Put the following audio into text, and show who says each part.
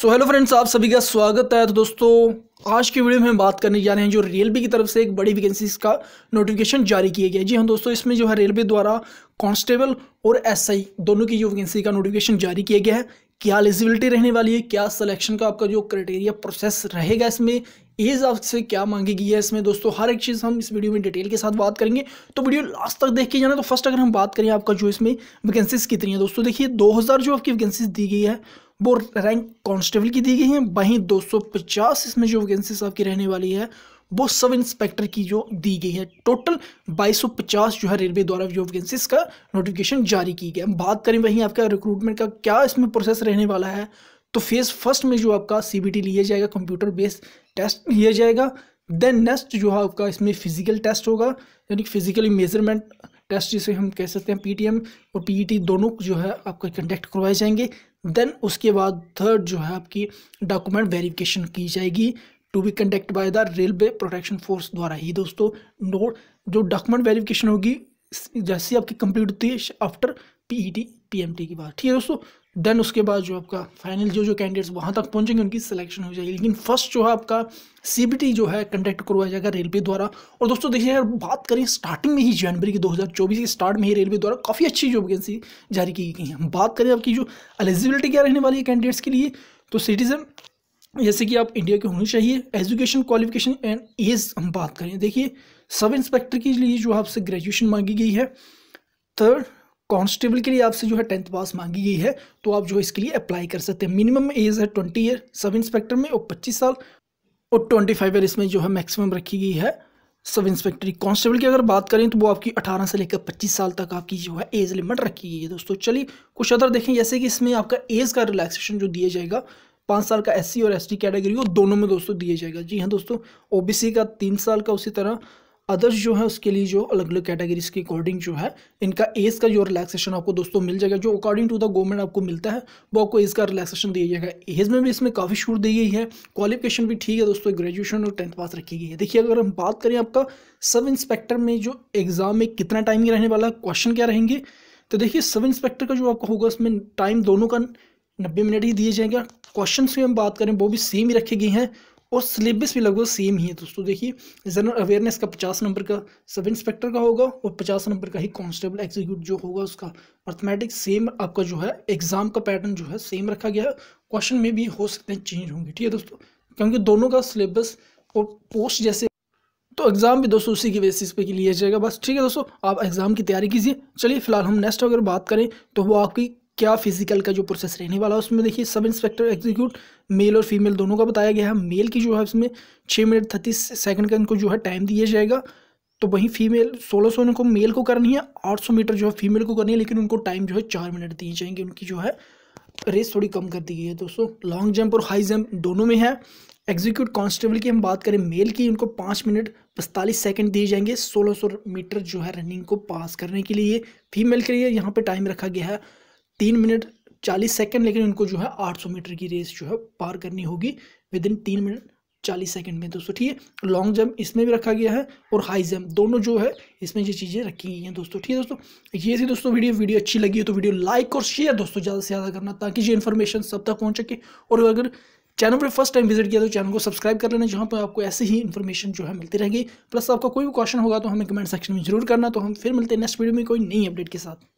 Speaker 1: so hello friends आप सभी का स्वागत है तो दोस्तों आज की वीडियो में हम बात करने जा रहे हैं जो रेलवे की तरफ से एक बड़ी वैकेंसीज का नोटिफिकेशन जारी किया गया जी हाँ दोस्तों इसमें जो है रेलवे द्वारा कांस्टेबल और एसआई दोनों की जो वैकेंसी का नोटिफिकेशन जारी किया गया है क्या एलिजिबिलिटी रहने वाली है क्या सिलेक्शन का आपका जो क्राइटेरिया प्रोसेस रहेगा इसमें एज आपसे क्या मांगी गई है इसमें दोस्तों हर एक चीज़ हम इस वीडियो में डिटेल के साथ बात करेंगे तो वीडियो लास्ट तक देख के जाना तो फर्स्ट अगर हम बात करें आपका जो इसमें वैकेंसीज कितनी है दोस्तों देखिए 2000 जो आपकी वैकेंसीज दी गई है वो रैंक कांस्टेबल की दी गई है वहीं 250 इसमें जो वैकेंसीज आपकी रहने वाली है वो सब इंस्पेक्टर की जो दी गई है टोटल 2250 जो है रेलवे द्वारा जो वैकेंसीज का नोटिफिकेशन जारी की गया बात करें वहीं आपका रिक्रूटमेंट का क्या इसमें प्रोसेस रहने वाला है तो फेज़ फर्स्ट में जो आपका सी लिया जाएगा कंप्यूटर बेस्ड टेस्ट लिया जाएगा देन नेक्स्ट जो है आपका इसमें फिजिकल टेस्ट होगा यानी फिजिकली मेजरमेंट टेस्ट जिसे हम कह सकते हैं पीटीएम और पीईटी e दोनों जो है आपका कंडक्ट करवाए जाएंगे देन उसके बाद थर्ड जो है आपकी डॉक्यूमेंट वेरिफिकेशन की जाएगी to be conduct by the railway protection force द्वारा ही दोस्तों नोट जो डॉक्यूमेंट वेरिफिकेशन होगी जैसे आपकी कंप्लीट होती है आफ्टर एम टी की बात ठीक है दोस्तों देन उसके बाद जो आपका फाइनल जो जो कैंडिडेट्स वहाँ तक पहुँचेंगे उनकी सिलेक्शन हो जाएगी लेकिन फर्स्ट जो है आपका सी जो है कंडक्ट करवाया जाएगा रेलवे द्वारा और दोस्तों देखिए अगर बात करें स्टार्टिंग में ही जनवरी की 2024 के स्टार्ट में ही रेलवे द्वारा काफ़ी अच्छी जो वैकेंसी जारी की गई है बात करें आपकी जो एलिजिबिलिटी क्या रहने वाली है कैंडिडेट्स के लिए तो सिटीज़न जैसे कि आप इंडिया के होने चाहिए एजुकेशन क्वालिफिकेशन एंड एज हम बात करें देखिए सब इंस्पेक्टर के लिए जो आपसे ग्रेजुएशन मांगी गई है थर्ड कांस्टेबल के लिए आपसे जो है टेंथ पास मांगी गई है तो आप जो है इसके लिए अप्लाई कर सकते हैं मिनिमम एज है ट्वेंटी ईयर सब इंस्पेक्टर में और पच्चीस साल और ट्वेंटी फाइव ईयर इसमें जो है मैक्सिमम रखी गई है सब इंस्पेक्टरी कांस्टेबल की अगर बात करें तो वो आपकी अठारह से लेकर पच्चीस साल तक आपकी जो है एज लिमिट रखी गई है दोस्तों चलिए कुछ अदर देखें जैसे कि इसमें आपका एज का रिलैक्सेशन जो दिया जाएगा पाँच साल का एस और एस कैटेगरी वो दोनों में दोस्तों दिया जाएगा जी हाँ दोस्तों ओबीसी का तीन साल का उसी तरह अदर्स जो है उसके लिए जो अलग अलग कैटेगरीज के अकॉर्डिंग जो है इनका एज का जो रिलैक्सेशन आपको दोस्तों मिल जाएगा जो अकॉर्डिंग टू द गवर्नमेंट आपको मिलता है वो आपको एज का रिलैक्सेशन दिया जाएगा एज में भी इसमें काफ़ी छूट दी गई है क्वालिफिकेशन भी ठीक है दोस्तों ग्रेजुएशन और टेंथ पास रखी गई है देखिए अगर हम बात करें आपका सब इंस्पेक्टर में जो एग्ज़ाम में कितना टाइम रहने वाला है क्वेश्चन क्या रहेंगे तो देखिए सब इंस्पेक्टर का जो आपका होगा उसमें टाइम दोनों का नब्बे मिनट ही दिए जाएगा क्वेश्चन की हम बात करें वो भी सेम ही रखे गए हैं और सिलेबस भी लगभग सेम ही है दोस्तों देखिए जनरल अवेयरनेस का पचास नंबर का सब इंस्पेक्टर का होगा और पचास नंबर का ही कांस्टेबल एग्जीक्यूट जो होगा उसका अर्थमेटिक सेम आपका जो है एग्ज़ाम का पैटर्न जो है सेम रखा गया है क्वेश्चन में भी हो सकते हैं चेंज होंगे ठीक है दोस्तों क्योंकि दोनों का सिलेबस और पोस्ट जैसे तो एग्ज़ाम भी दोस्तों उसी की बेसिस पे लिया जाएगा बस ठीक है दोस्तों आप एग्ज़ाम की तैयारी कीजिए चलिए फिलहाल हम नेक्स्ट अगर बात करें तो वो आपकी क्या फिजिकल का जो प्रोसेस रहने वाला है उसमें देखिए सब इंस्पेक्टर एग्जीक्यूट मेल और फीमेल दोनों का बताया गया है मेल की जो है उसमें छः मिनट थर्टी सेकंड का इनको जो है टाइम दिया जाएगा तो वहीं फीमेल सोलह सौ इनको मेल को करनी है आठ सौ मीटर जो है फीमेल को करनी है लेकिन उनको टाइम जो है चार मिनट दिए जाएंगे उनकी जो है रेस थोड़ी कम कर दी गई है दोस्तों लॉन्ग जंप और हाई जंप दोनों में है एग्जीक्यूट कॉन्स्टेबल की हम बात करें मेल की उनको पाँच मिनट पैंतालीस सेकंड दिए जाएंगे सोलह सौ मीटर जो है रनिंग को पास करने के लिए फीमेल के लिए यहाँ पे टाइम रखा गया है तीन मिनट चालीस सेकेंड लेकिन उनको जो है आठ सौ मीटर की रेस जो है पार करनी होगी विद इन तीन मिनट चालीस सेकेंड में दोस्तों ठीक है लॉन्ग जंप इसमें भी रखा गया है और हाई जंप दोनों जो है इसमें ये चीज़ें रखी गई हैं दोस्तों ठीक है दोस्तों ये थी दोस्तों वीडियो वीडियो अच्छी लगी है तो वीडियो लाइक और शेयर दोस्तों ज़्यादा से ज़्यादा करना ताकि ये इन्फॉर्मेशन सब तक पहुँच सके और अगर चैनल पर फर्स्ट टाइम विजिट किया तो चैनल को सब्सक्राइब कर लेना जहाँ पर आपको ऐसे ही इन्फॉर्मेशन जो है मिलती रहेगी प्लस आपका कोई भी क्वेश्चन होगा तो हमें कमेंट सेक्शन में जरूर करना तो हम फिर मिलते हैं नेक्स्ट वीडियो में कोई नई अपडेट के साथ